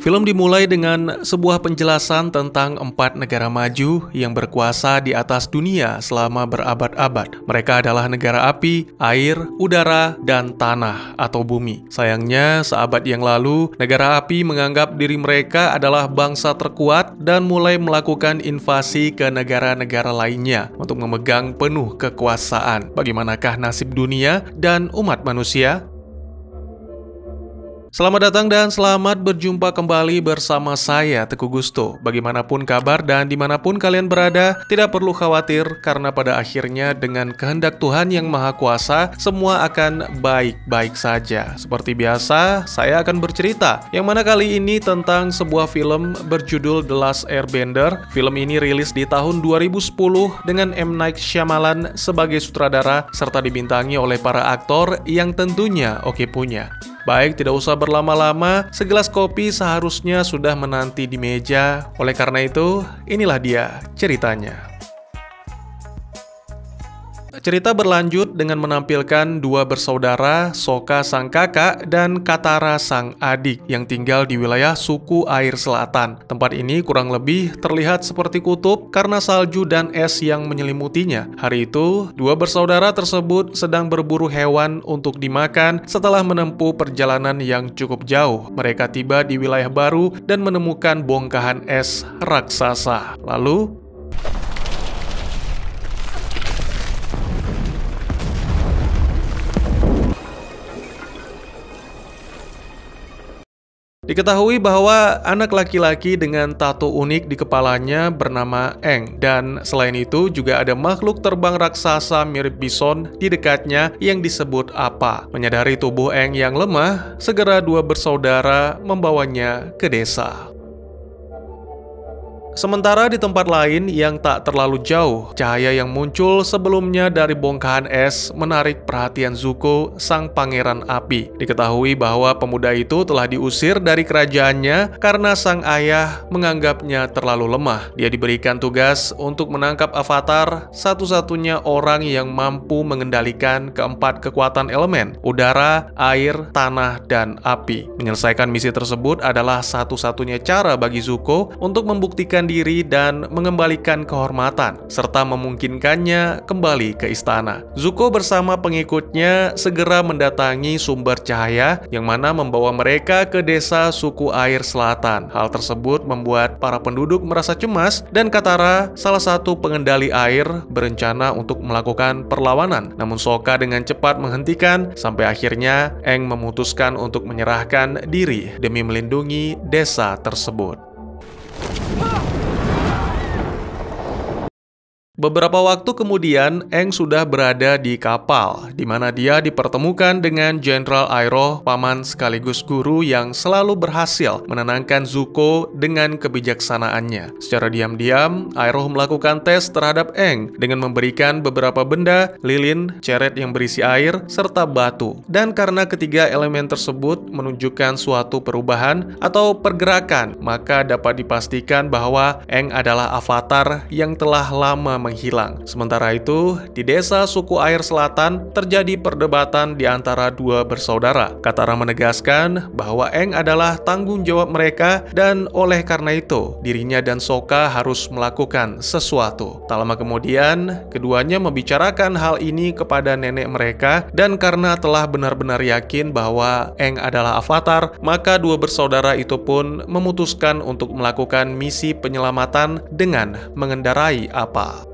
Film dimulai dengan sebuah penjelasan tentang empat negara maju yang berkuasa di atas dunia selama berabad-abad. Mereka adalah negara api, air, udara, dan tanah atau bumi. Sayangnya, seabad yang lalu, negara api menganggap diri mereka adalah bangsa terkuat dan mulai melakukan invasi ke negara-negara lainnya untuk memegang penuh kekuasaan. Bagaimanakah nasib dunia dan umat manusia? Selamat datang dan selamat berjumpa kembali bersama saya Teguh Gusto. Bagaimanapun kabar dan dimanapun kalian berada, tidak perlu khawatir karena pada akhirnya dengan kehendak Tuhan yang Maha Kuasa, semua akan baik-baik saja. Seperti biasa, saya akan bercerita yang mana kali ini tentang sebuah film berjudul The Last Airbender. Film ini rilis di tahun 2010 dengan M. Night Shyamalan sebagai sutradara serta dibintangi oleh para aktor yang tentunya oke punya. Baik, tidak usah berlama-lama, segelas kopi seharusnya sudah menanti di meja. Oleh karena itu, inilah dia ceritanya. Cerita berlanjut dengan menampilkan dua bersaudara, Soka sang kakak dan Katara sang adik yang tinggal di wilayah suku air selatan. Tempat ini kurang lebih terlihat seperti kutub karena salju dan es yang menyelimutinya. Hari itu, dua bersaudara tersebut sedang berburu hewan untuk dimakan setelah menempuh perjalanan yang cukup jauh. Mereka tiba di wilayah baru dan menemukan bongkahan es raksasa. Lalu, Diketahui bahwa anak laki-laki dengan tato unik di kepalanya bernama Eng, dan selain itu juga ada makhluk terbang raksasa mirip bison di dekatnya yang disebut apa. Menyadari tubuh Eng yang lemah, segera dua bersaudara membawanya ke desa. Sementara di tempat lain yang tak terlalu jauh, cahaya yang muncul sebelumnya dari bongkahan es menarik perhatian Zuko, sang pangeran api. Diketahui bahwa pemuda itu telah diusir dari kerajaannya karena sang ayah menganggapnya terlalu lemah. Dia diberikan tugas untuk menangkap Avatar, satu-satunya orang yang mampu mengendalikan keempat kekuatan elemen, udara, air, tanah, dan api. Menyelesaikan misi tersebut adalah satu-satunya cara bagi Zuko untuk membuktikan diri dan mengembalikan kehormatan, serta memungkinkannya kembali ke istana. Zuko bersama pengikutnya segera mendatangi sumber cahaya yang mana membawa mereka ke desa suku air selatan. Hal tersebut membuat para penduduk merasa cemas dan Katara, salah satu pengendali air, berencana untuk melakukan perlawanan. Namun Soka dengan cepat menghentikan sampai akhirnya Eng memutuskan untuk menyerahkan diri demi melindungi desa tersebut. Beberapa waktu kemudian, Eng sudah berada di kapal, di mana dia dipertemukan dengan Jenderal Airo, paman sekaligus guru yang selalu berhasil menenangkan Zuko dengan kebijaksanaannya. Secara diam-diam, Airo melakukan tes terhadap Eng dengan memberikan beberapa benda, lilin, ceret yang berisi air, serta batu. Dan karena ketiga elemen tersebut menunjukkan suatu perubahan atau pergerakan, maka dapat dipastikan bahwa Eng adalah avatar yang telah lama menghilang. Sementara itu, di desa suku air selatan terjadi perdebatan di antara dua bersaudara. Katara menegaskan bahwa Eng adalah tanggung jawab mereka dan oleh karena itu, dirinya dan Soka harus melakukan sesuatu. Tak lama kemudian, keduanya membicarakan hal ini kepada nenek mereka dan karena telah benar-benar yakin bahwa Eng adalah avatar, maka dua bersaudara itu pun memutuskan untuk melakukan misi penyelamatan dengan mengendarai apa.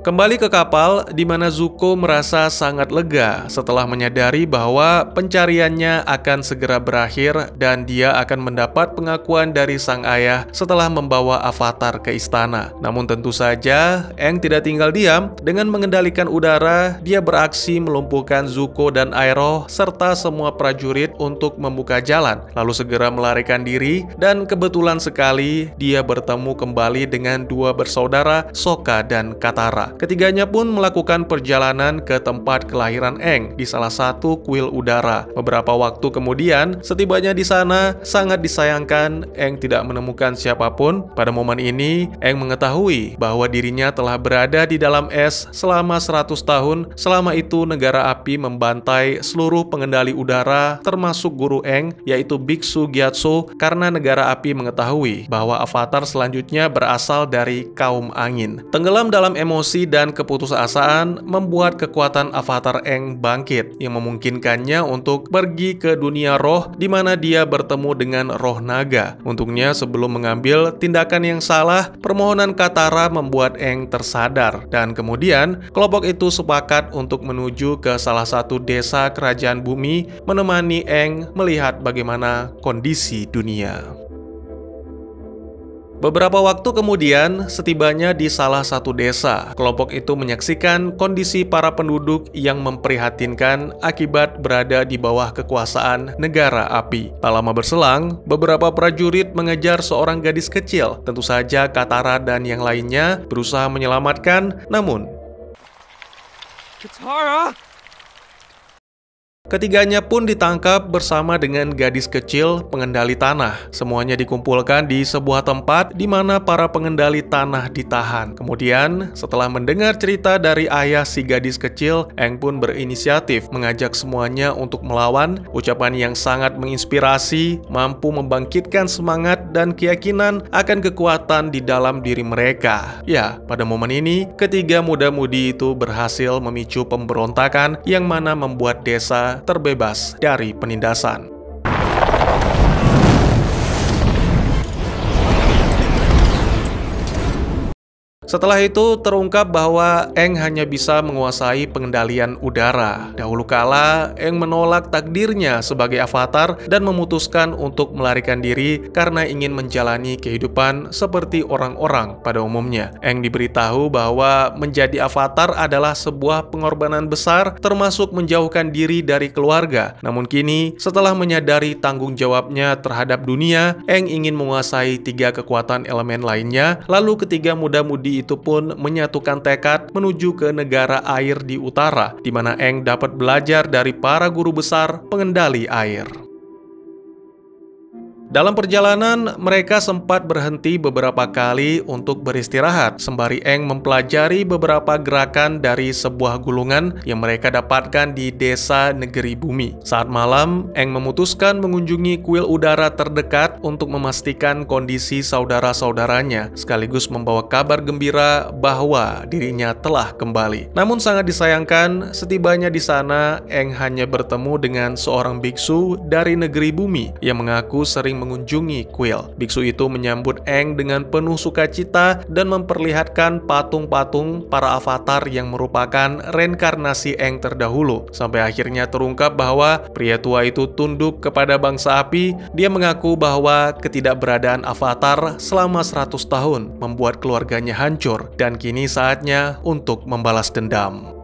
Kembali ke kapal, di mana Zuko merasa sangat lega setelah menyadari bahwa pencariannya akan segera berakhir dan dia akan mendapat pengakuan dari sang ayah setelah membawa Avatar ke istana. Namun tentu saja, Eng tidak tinggal diam. Dengan mengendalikan udara, dia beraksi melumpuhkan Zuko dan Aeroh serta semua prajurit untuk membuka jalan, lalu segera melarikan diri dan kebetulan sekali dia bertemu kembali dengan dua bersaudara, Soka dan Katara. Ketiganya pun melakukan perjalanan ke tempat kelahiran Eng di salah satu kuil udara. Beberapa waktu kemudian, setibanya di sana, sangat disayangkan Eng tidak menemukan siapapun. Pada momen ini, Eng mengetahui bahwa dirinya telah berada di dalam es selama 100 tahun. Selama itu, negara api membantai seluruh pengendali udara termasuk guru Eng, yaitu Biksu Gyatso, karena negara api mengetahui bahwa avatar selanjutnya berasal dari kaum angin. Tenggelam dalam emosi, emosi dan keputusasaan membuat kekuatan avatar Eng bangkit yang memungkinkannya untuk pergi ke dunia roh di mana dia bertemu dengan roh naga. Untungnya sebelum mengambil tindakan yang salah, permohonan Katara membuat Eng tersadar dan kemudian kelompok itu sepakat untuk menuju ke salah satu desa kerajaan bumi menemani Eng melihat bagaimana kondisi dunia. Beberapa waktu kemudian, setibanya di salah satu desa, kelompok itu menyaksikan kondisi para penduduk yang memprihatinkan akibat berada di bawah kekuasaan negara api. Tak lama berselang, beberapa prajurit mengejar seorang gadis kecil, tentu saja Katara dan yang lainnya berusaha menyelamatkan, namun... Katara! Ketiganya pun ditangkap bersama dengan gadis kecil pengendali tanah. Semuanya dikumpulkan di sebuah tempat di mana para pengendali tanah ditahan. Kemudian, setelah mendengar cerita dari ayah si gadis kecil, Eng pun berinisiatif mengajak semuanya untuk melawan. Ucapan yang sangat menginspirasi mampu membangkitkan semangat dan keyakinan akan kekuatan di dalam diri mereka. Ya, pada momen ini, ketiga muda-mudi itu berhasil memicu pemberontakan yang mana membuat desa terbebas dari penindasan. Setelah itu terungkap bahwa Eng hanya bisa menguasai pengendalian udara. Dahulu kala, Eng menolak takdirnya sebagai avatar dan memutuskan untuk melarikan diri karena ingin menjalani kehidupan seperti orang-orang pada umumnya. Eng diberitahu bahwa menjadi avatar adalah sebuah pengorbanan besar termasuk menjauhkan diri dari keluarga. Namun kini, setelah menyadari tanggung jawabnya terhadap dunia, Eng ingin menguasai tiga kekuatan elemen lainnya, lalu ketiga muda-mudi itu pun menyatukan tekad menuju ke negara air di utara, di mana Eng dapat belajar dari para guru besar pengendali air. Dalam perjalanan, mereka sempat berhenti beberapa kali untuk beristirahat, sembari Eng mempelajari beberapa gerakan dari sebuah gulungan yang mereka dapatkan di desa negeri bumi. Saat malam, Eng memutuskan mengunjungi kuil udara terdekat untuk memastikan kondisi saudara-saudaranya, sekaligus membawa kabar gembira bahwa dirinya telah kembali. Namun sangat disayangkan, setibanya di sana, Eng hanya bertemu dengan seorang biksu dari negeri bumi yang mengaku sering mengunjungi kuil. Biksu itu menyambut Eng dengan penuh sukacita dan memperlihatkan patung-patung para avatar yang merupakan reinkarnasi Eng terdahulu. Sampai akhirnya terungkap bahwa pria tua itu tunduk kepada bangsa api, dia mengaku bahwa ketidakberadaan avatar selama 100 tahun membuat keluarganya hancur dan kini saatnya untuk membalas dendam.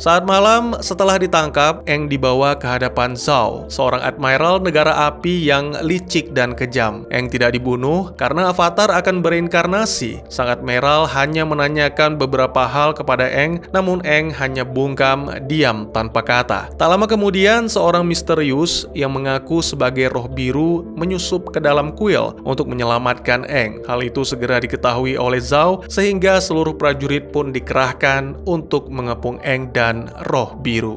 Saat malam, setelah ditangkap, Eng dibawa ke hadapan Zhao, seorang admiral negara api yang licik dan kejam. Eng tidak dibunuh karena Avatar akan berinkarnasi. Sang admiral hanya menanyakan beberapa hal kepada Eng, namun Eng hanya bungkam, diam tanpa kata. Tak lama kemudian, seorang misterius yang mengaku sebagai roh biru menyusup ke dalam kuil untuk menyelamatkan Eng. Hal itu segera diketahui oleh Zhao, sehingga seluruh prajurit pun dikerahkan untuk mengepung Eng dan Roh Biru.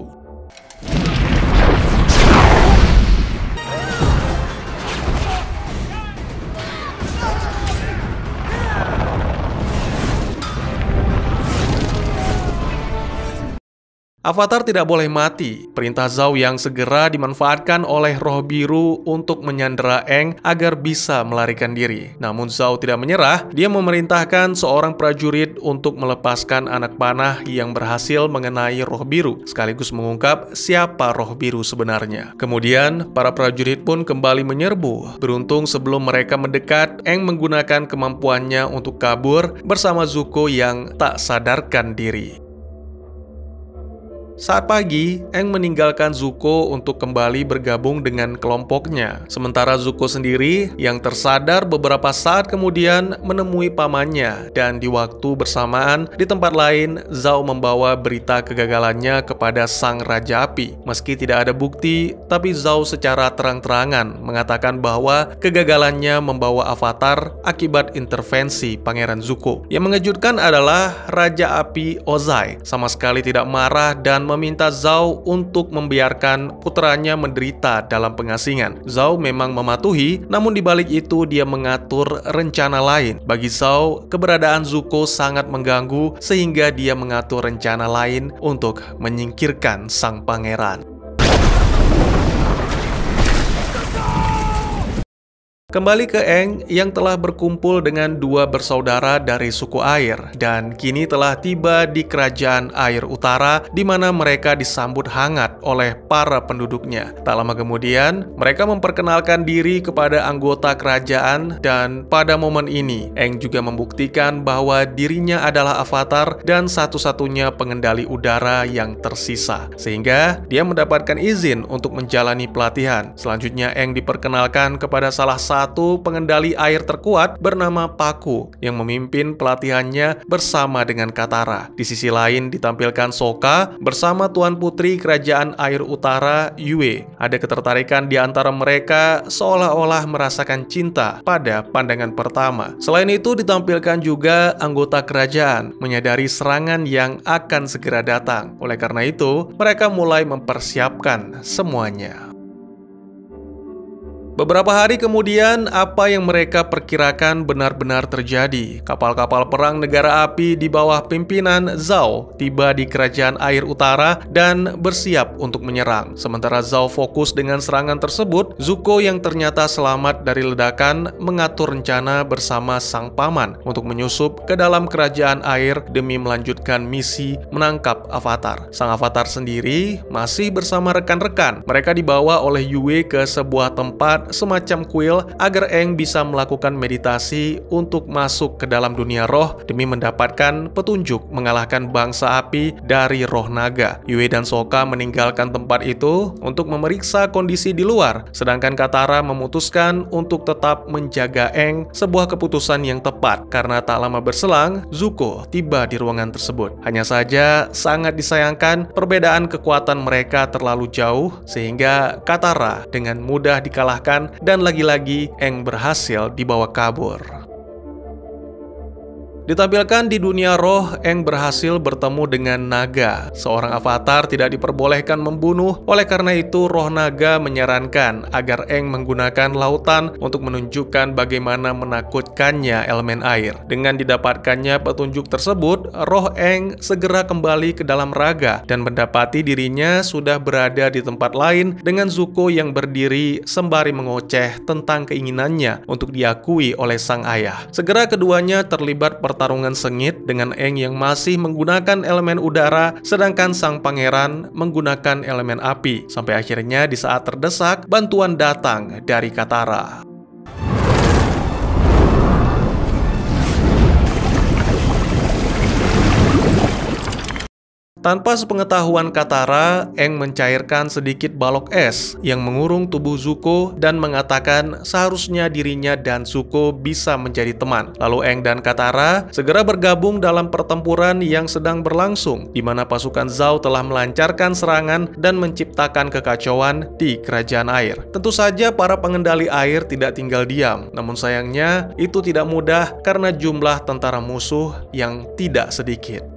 Avatar tidak boleh mati, perintah Zhao yang segera dimanfaatkan oleh roh biru untuk menyandera Eng agar bisa melarikan diri. Namun Zhao tidak menyerah, dia memerintahkan seorang prajurit untuk melepaskan anak panah yang berhasil mengenai roh biru, sekaligus mengungkap siapa roh biru sebenarnya. Kemudian, para prajurit pun kembali menyerbu. Beruntung sebelum mereka mendekat, Eng menggunakan kemampuannya untuk kabur bersama Zuko yang tak sadarkan diri. Saat pagi, Eng meninggalkan Zuko untuk kembali bergabung dengan kelompoknya. Sementara Zuko sendiri yang tersadar beberapa saat kemudian menemui pamannya dan di waktu bersamaan di tempat lain Zhao membawa berita kegagalannya kepada Sang Raja Api. Meski tidak ada bukti, tapi Zhao secara terang-terangan mengatakan bahwa kegagalannya membawa avatar akibat intervensi Pangeran Zuko. Yang mengejutkan adalah Raja Api Ozai sama sekali tidak marah dan meminta Zhao untuk membiarkan putranya menderita dalam pengasingan. Zhao memang mematuhi, namun dibalik itu dia mengatur rencana lain. Bagi Zhao, keberadaan Zuko sangat mengganggu sehingga dia mengatur rencana lain untuk menyingkirkan sang pangeran. Kembali ke Eng yang telah berkumpul dengan dua bersaudara dari suku air dan kini telah tiba di kerajaan air utara di mana mereka disambut hangat oleh para penduduknya. Tak lama kemudian, mereka memperkenalkan diri kepada anggota kerajaan dan pada momen ini, Eng juga membuktikan bahwa dirinya adalah avatar dan satu-satunya pengendali udara yang tersisa. Sehingga dia mendapatkan izin untuk menjalani pelatihan. Selanjutnya Eng diperkenalkan kepada salah satu satu pengendali air terkuat bernama Paku yang memimpin pelatihannya bersama dengan Katara. Di sisi lain ditampilkan Soka bersama Tuan Putri Kerajaan Air Utara Yue. Ada ketertarikan di antara mereka seolah-olah merasakan cinta pada pandangan pertama. Selain itu ditampilkan juga anggota kerajaan menyadari serangan yang akan segera datang. Oleh karena itu, mereka mulai mempersiapkan semuanya. Beberapa hari kemudian, apa yang mereka perkirakan benar-benar terjadi. Kapal-kapal perang negara api di bawah pimpinan Zhao tiba di kerajaan air utara dan bersiap untuk menyerang. Sementara Zhao fokus dengan serangan tersebut, Zuko yang ternyata selamat dari ledakan mengatur rencana bersama sang paman untuk menyusup ke dalam kerajaan air demi melanjutkan misi menangkap Avatar. Sang Avatar sendiri masih bersama rekan-rekan. Mereka dibawa oleh Yue ke sebuah tempat semacam kuil agar Eng bisa melakukan meditasi untuk masuk ke dalam dunia roh demi mendapatkan petunjuk mengalahkan bangsa api dari roh naga. Yue dan Soka meninggalkan tempat itu untuk memeriksa kondisi di luar, sedangkan Katara memutuskan untuk tetap menjaga Eng sebuah keputusan yang tepat karena tak lama berselang, Zuko tiba di ruangan tersebut. Hanya saja sangat disayangkan perbedaan kekuatan mereka terlalu jauh sehingga Katara dengan mudah dikalahkan dan lagi-lagi Eng berhasil dibawa kabur. Ditampilkan di dunia roh, Eng berhasil bertemu dengan naga. Seorang avatar tidak diperbolehkan membunuh, oleh karena itu roh naga menyarankan agar Eng menggunakan lautan untuk menunjukkan bagaimana menakutkannya elemen air. Dengan didapatkannya petunjuk tersebut, roh Eng segera kembali ke dalam raga dan mendapati dirinya sudah berada di tempat lain dengan Zuko yang berdiri sembari mengoceh tentang keinginannya untuk diakui oleh sang ayah. Segera keduanya terlibat pertemuan pertarungan sengit dengan Eng yang masih menggunakan elemen udara sedangkan sang pangeran menggunakan elemen api. Sampai akhirnya di saat terdesak, bantuan datang dari Katara. Tanpa sepengetahuan Katara, Eng mencairkan sedikit balok es yang mengurung tubuh Zuko dan mengatakan seharusnya dirinya dan Zuko bisa menjadi teman. Lalu Eng dan Katara segera bergabung dalam pertempuran yang sedang berlangsung, di mana pasukan Zhao telah melancarkan serangan dan menciptakan kekacauan di kerajaan air. Tentu saja para pengendali air tidak tinggal diam, namun sayangnya itu tidak mudah karena jumlah tentara musuh yang tidak sedikit.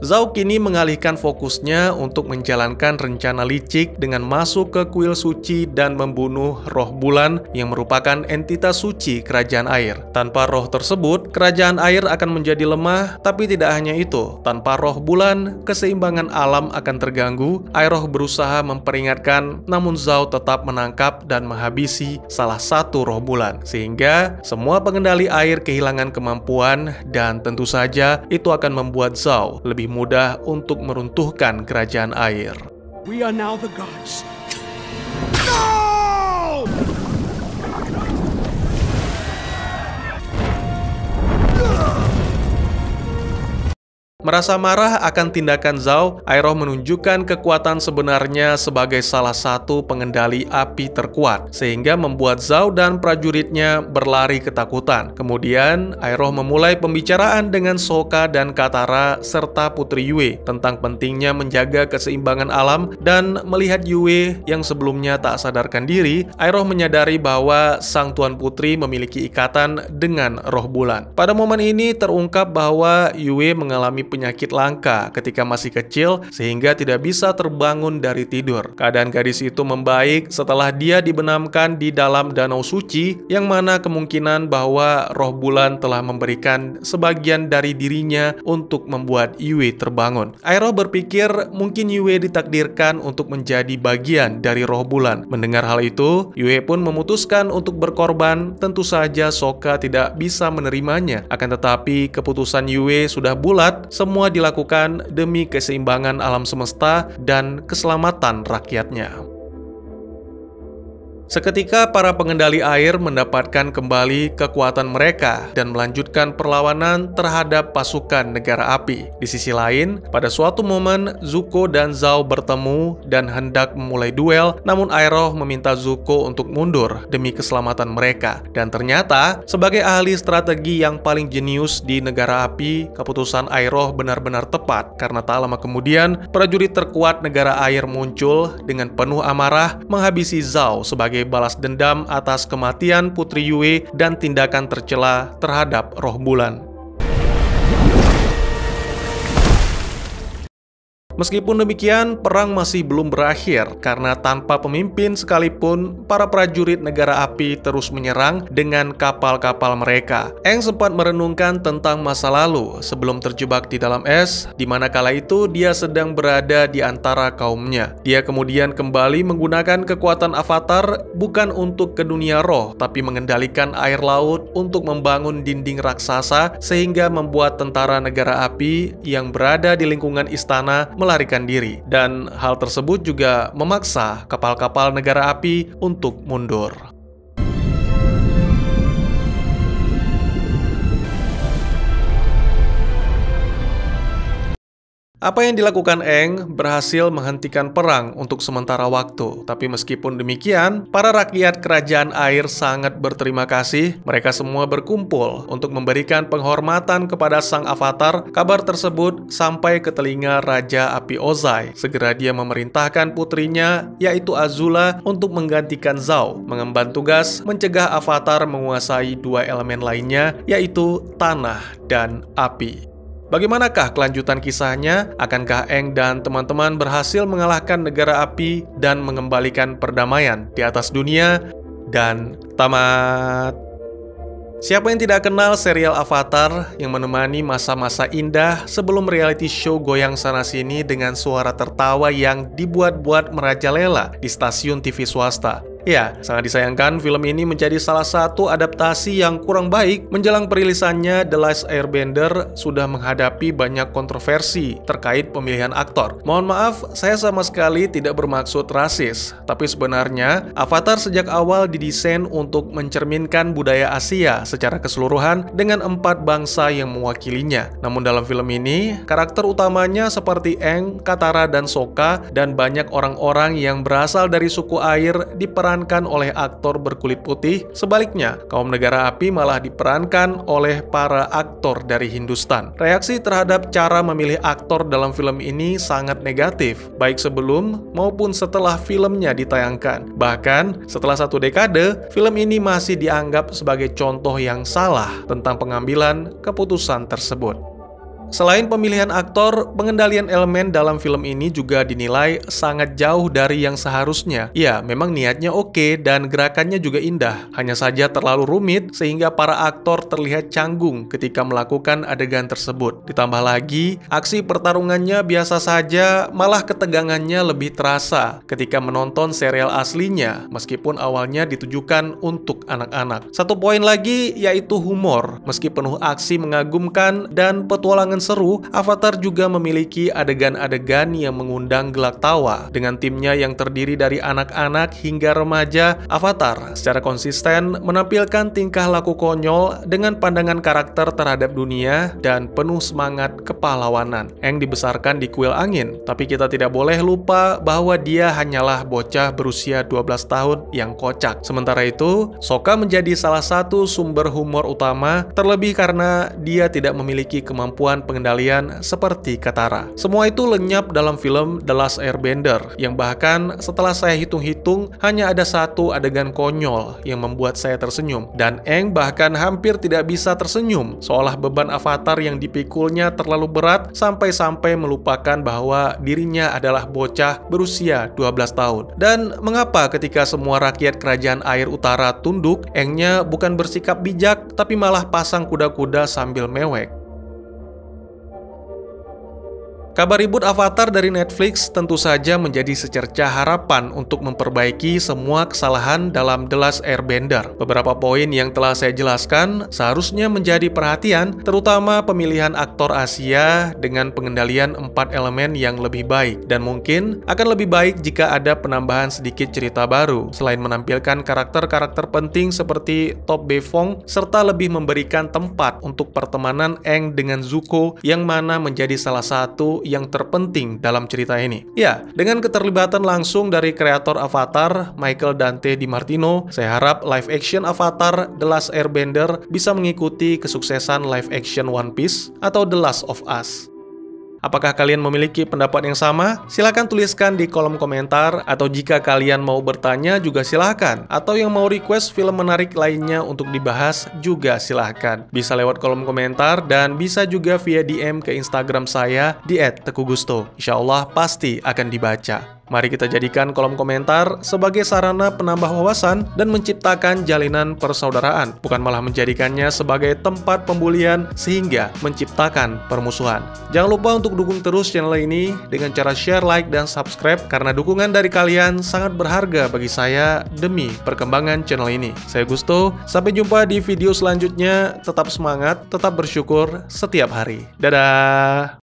Zhao kini mengalihkan fokusnya untuk menjalankan rencana licik dengan masuk ke kuil suci dan membunuh roh bulan yang merupakan entitas suci kerajaan air. Tanpa roh tersebut, kerajaan air akan menjadi lemah, tapi tidak hanya itu. Tanpa roh bulan, keseimbangan alam akan terganggu. Airoh berusaha memperingatkan, namun Zhao tetap menangkap dan menghabisi salah satu roh bulan. Sehingga, semua pengendali air kehilangan kemampuan dan tentu saja itu akan membuat Zhao lebih mudah untuk meruntuhkan kerajaan air. We are now the gods. Merasa marah akan tindakan Zhao, Airoh menunjukkan kekuatan sebenarnya sebagai salah satu pengendali api terkuat, sehingga membuat Zhao dan prajuritnya berlari ketakutan. Kemudian, Airoh memulai pembicaraan dengan Soka dan Katara serta Putri Yue tentang pentingnya menjaga keseimbangan alam dan melihat Yue yang sebelumnya tak sadarkan diri, Airoh menyadari bahwa sang Tuan Putri memiliki ikatan dengan roh bulan. Pada momen ini terungkap bahwa Yue mengalami penyakit penyakit langka ketika masih kecil sehingga tidak bisa terbangun dari tidur. Keadaan gadis itu membaik setelah dia dibenamkan di dalam danau suci yang mana kemungkinan bahwa roh bulan telah memberikan sebagian dari dirinya untuk membuat Yue terbangun. Aero berpikir mungkin Yue ditakdirkan untuk menjadi bagian dari roh bulan. Mendengar hal itu, Yue pun memutuskan untuk berkorban. Tentu saja Soka tidak bisa menerimanya. Akan tetapi keputusan Yue sudah bulat semua dilakukan demi keseimbangan alam semesta dan keselamatan rakyatnya. Seketika para pengendali air mendapatkan kembali kekuatan mereka dan melanjutkan perlawanan terhadap pasukan negara api. Di sisi lain, pada suatu momen Zuko dan Zhao bertemu dan hendak memulai duel, namun Airoh meminta Zuko untuk mundur demi keselamatan mereka. Dan ternyata, sebagai ahli strategi yang paling jenius di negara api, keputusan Airoh benar-benar tepat karena tak lama kemudian prajurit terkuat negara air muncul dengan penuh amarah menghabisi Zhao sebagai sebagai balas dendam atas kematian Putri Yue dan tindakan tercela terhadap roh bulan. Meskipun demikian, perang masih belum berakhir karena tanpa pemimpin sekalipun, para prajurit negara api terus menyerang dengan kapal-kapal mereka. Eng sempat merenungkan tentang masa lalu sebelum terjebak di dalam es, di mana kala itu dia sedang berada di antara kaumnya. Dia kemudian kembali menggunakan kekuatan avatar bukan untuk ke dunia roh, tapi mengendalikan air laut untuk membangun dinding raksasa sehingga membuat tentara negara api yang berada di lingkungan istana melakukan melarikan diri, dan hal tersebut juga memaksa kapal-kapal negara api untuk mundur. Apa yang dilakukan Eng berhasil menghentikan perang untuk sementara waktu. Tapi meskipun demikian, para rakyat kerajaan air sangat berterima kasih. Mereka semua berkumpul untuk memberikan penghormatan kepada sang avatar. Kabar tersebut sampai ke telinga Raja Api Ozai. Segera dia memerintahkan putrinya, yaitu Azula, untuk menggantikan Zhao, mengemban tugas mencegah avatar menguasai dua elemen lainnya, yaitu tanah dan api. Bagaimanakah kelanjutan kisahnya? Akankah Eng dan teman-teman berhasil mengalahkan negara api dan mengembalikan perdamaian di atas dunia? Dan tamat. Siapa yang tidak kenal serial Avatar yang menemani masa-masa indah sebelum reality show goyang sana-sini dengan suara tertawa yang dibuat-buat merajalela di stasiun TV swasta? Ya, sangat disayangkan film ini menjadi salah satu adaptasi yang kurang baik menjelang perilisannya The Last Airbender sudah menghadapi banyak kontroversi terkait pemilihan aktor. Mohon maaf, saya sama sekali tidak bermaksud rasis, tapi sebenarnya Avatar sejak awal didesain untuk mencerminkan budaya Asia secara keseluruhan dengan empat bangsa yang mewakilinya. Namun dalam film ini, karakter utamanya seperti Eng, Katara, dan Soka, dan banyak orang-orang yang berasal dari suku air diperan diperankan oleh aktor berkulit putih, sebaliknya kaum negara api malah diperankan oleh para aktor dari Hindustan. Reaksi terhadap cara memilih aktor dalam film ini sangat negatif, baik sebelum maupun setelah filmnya ditayangkan. Bahkan, setelah satu dekade, film ini masih dianggap sebagai contoh yang salah tentang pengambilan keputusan tersebut. Selain pemilihan aktor, pengendalian elemen dalam film ini juga dinilai sangat jauh dari yang seharusnya. Ya, memang niatnya oke dan gerakannya juga indah, hanya saja terlalu rumit sehingga para aktor terlihat canggung ketika melakukan adegan tersebut. Ditambah lagi, aksi pertarungannya biasa saja, malah ketegangannya lebih terasa ketika menonton serial aslinya, meskipun awalnya ditujukan untuk anak-anak. Satu poin lagi yaitu humor, meski penuh aksi mengagumkan dan petualangan seru, Avatar juga memiliki adegan-adegan yang mengundang gelak tawa. Dengan timnya yang terdiri dari anak-anak hingga remaja, Avatar secara konsisten menampilkan tingkah laku konyol dengan pandangan karakter terhadap dunia dan penuh semangat kepahlawanan. Eng dibesarkan di kuil angin, tapi kita tidak boleh lupa bahwa dia hanyalah bocah berusia 12 tahun yang kocak. Sementara itu, Soka menjadi salah satu sumber humor utama, terlebih karena dia tidak memiliki kemampuan pengendalian seperti Katara. Semua itu lenyap dalam film The Last Airbender, yang bahkan setelah saya hitung-hitung hanya ada satu adegan konyol yang membuat saya tersenyum. Dan Eng bahkan hampir tidak bisa tersenyum, seolah beban avatar yang dipikulnya terlalu berat sampai-sampai melupakan bahwa dirinya adalah bocah berusia 12 tahun. Dan mengapa ketika semua rakyat kerajaan air utara tunduk, Engnya bukan bersikap bijak, tapi malah pasang kuda-kuda sambil mewek. Kabar ribut Avatar dari Netflix tentu saja menjadi secerca harapan untuk memperbaiki semua kesalahan dalam The Last Airbender. Beberapa poin yang telah saya jelaskan seharusnya menjadi perhatian, terutama pemilihan aktor Asia dengan pengendalian empat elemen yang lebih baik, dan mungkin akan lebih baik jika ada penambahan sedikit cerita baru, selain menampilkan karakter-karakter penting seperti Top Befong, serta lebih memberikan tempat untuk pertemanan Eng dengan Zuko yang mana menjadi salah satu yang terpenting dalam cerita ini. Ya, dengan keterlibatan langsung dari kreator Avatar, Michael Dante DiMartino, saya harap live action Avatar The Last Airbender bisa mengikuti kesuksesan live action One Piece atau The Last of Us. Apakah kalian memiliki pendapat yang sama? Silahkan tuliskan di kolom komentar, atau jika kalian mau bertanya juga silahkan. Atau yang mau request film menarik lainnya untuk dibahas juga silahkan. Bisa lewat kolom komentar dan bisa juga via DM ke Instagram saya di @tekugusto. Insya Allah pasti akan dibaca. Mari kita jadikan kolom komentar sebagai sarana penambah wawasan dan menciptakan jalinan persaudaraan, bukan malah menjadikannya sebagai tempat pembulian sehingga menciptakan permusuhan. Jangan lupa untuk dukung terus channel ini dengan cara share, like, dan subscribe karena dukungan dari kalian sangat berharga bagi saya demi perkembangan channel ini. Saya Gusto, sampai jumpa di video selanjutnya. Tetap semangat, tetap bersyukur setiap hari. Dadah!